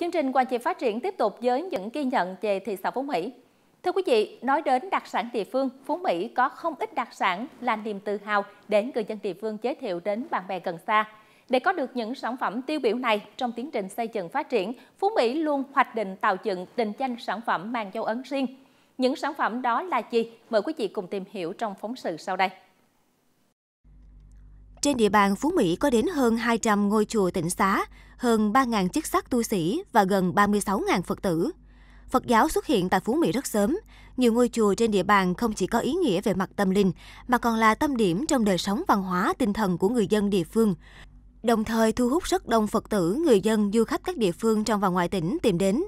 Chương trình Quan trị phát triển tiếp tục với những ghi nhận về thị xã Phú Mỹ. Thưa quý vị, nói đến đặc sản địa phương, Phú Mỹ có không ít đặc sản là niềm tự hào để người dân địa phương giới thiệu đến bạn bè gần xa. Để có được những sản phẩm tiêu biểu này trong tiến trình xây dựng phát triển, Phú Mỹ luôn hoạch định tạo dựng định danh sản phẩm mang dấu ấn riêng. Những sản phẩm đó là gì? Mời quý vị cùng tìm hiểu trong phóng sự sau đây. Trên địa bàn Phú Mỹ có đến hơn 200 ngôi chùa tịnh xá, hơn 3.000 chức sắc tu sĩ và gần 36.000 Phật tử. Phật giáo xuất hiện tại Phú Mỹ rất sớm. Nhiều ngôi chùa trên địa bàn không chỉ có ý nghĩa về mặt tâm linh, mà còn là tâm điểm trong đời sống văn hóa tinh thần của người dân địa phương. Đồng thời thu hút rất đông Phật tử, người dân, du khách các địa phương trong và ngoài tỉnh tìm đến.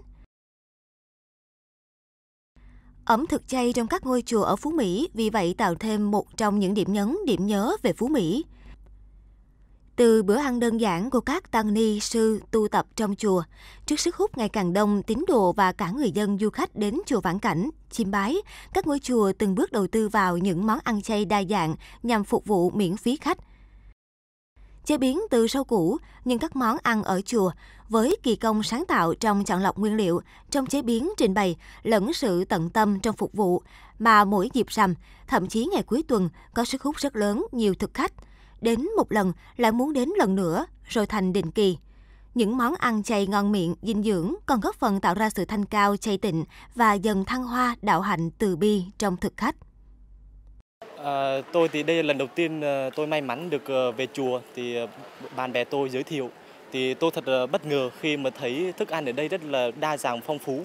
Ẩm thực chay trong các ngôi chùa ở Phú Mỹ vì vậy tạo thêm một trong những điểm nhấn, điểm nhớ về Phú Mỹ từ bữa ăn đơn giản của các tăng ni sư tu tập trong chùa, trước sức hút ngày càng đông tín đồ và cả người dân du khách đến chùa Vãn Cảnh, chiêm bái, các ngôi chùa từng bước đầu tư vào những món ăn chay đa dạng nhằm phục vụ miễn phí khách. Chế biến từ rau củ, nhưng các món ăn ở chùa với kỳ công sáng tạo trong chọn lọc nguyên liệu, trong chế biến trình bày lẫn sự tận tâm trong phục vụ mà mỗi dịp rằm, thậm chí ngày cuối tuần có sức hút rất lớn nhiều thực khách – đến một lần lại muốn đến lần nữa, rồi thành định kỳ. Những món ăn chay ngon miệng, dinh dưỡng còn góp phần tạo ra sự thanh cao, chay tịnh và dần thăng hoa đạo hạnh từ bi trong thực khách. À, tôi thì đây là lần đầu tiên à, tôi may mắn được à, về chùa thì à, bạn bè tôi giới thiệu thì tôi thật bất ngờ khi mà thấy thức ăn ở đây rất là đa dạng phong phú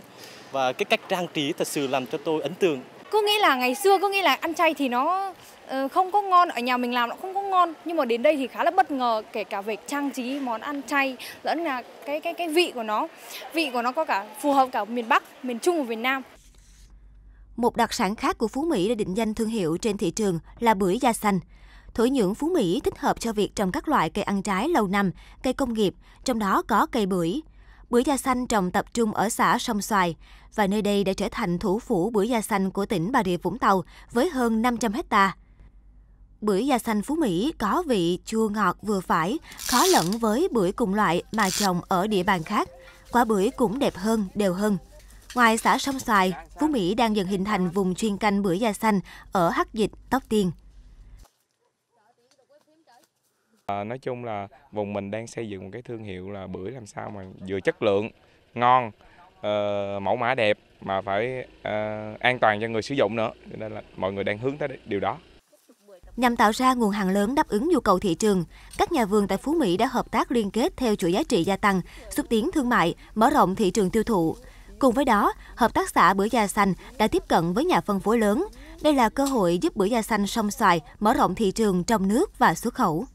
và cái cách trang trí thật sự làm cho tôi ấn tượng. Cô nghĩ là ngày xưa cô nghĩ là ăn chay thì nó Ờ, không có ngon ở nhà mình làm nó không có ngon nhưng mà đến đây thì khá là bất ngờ kể cả về trang trí món ăn chay lẫn là cái cái cái vị của nó vị của nó có cả phù hợp cả miền Bắc miền Trung và miền Nam một đặc sản khác của Phú Mỹ đã định danh thương hiệu trên thị trường là bưởi da xanh. Thổ nhưỡng Phú Mỹ thích hợp cho việc trồng các loại cây ăn trái lâu năm, cây công nghiệp, trong đó có cây bưởi. Bưởi da xanh trồng tập trung ở xã Sông Xoài và nơi đây đã trở thành thủ phủ bưởi da xanh của tỉnh Bà Rịa Vũng Tàu với hơn 500 hectare bưởi da xanh Phú Mỹ có vị chua ngọt vừa phải, khó lẫn với bưởi cùng loại mà trồng ở địa bàn khác. Quả bưởi cũng đẹp hơn, đều hơn. Ngoài xã Sông Xoài, Phú Mỹ đang dần hình thành vùng chuyên canh bưởi da xanh ở Hắc Dịch, Tóc Tiên. À, nói chung là vùng mình đang xây dựng một cái thương hiệu là bưởi làm sao mà vừa chất lượng, ngon, uh, mẫu mã đẹp mà phải uh, an toàn cho người sử dụng nữa. nên là mọi người đang hướng tới điều đó. Nhằm tạo ra nguồn hàng lớn đáp ứng nhu cầu thị trường, các nhà vườn tại Phú Mỹ đã hợp tác liên kết theo chuỗi giá trị gia tăng, xúc tiến thương mại, mở rộng thị trường tiêu thụ. Cùng với đó, hợp tác xã bưởi da xanh đã tiếp cận với nhà phân phối lớn. Đây là cơ hội giúp bưởi da xanh sông xoài mở rộng thị trường trong nước và xuất khẩu.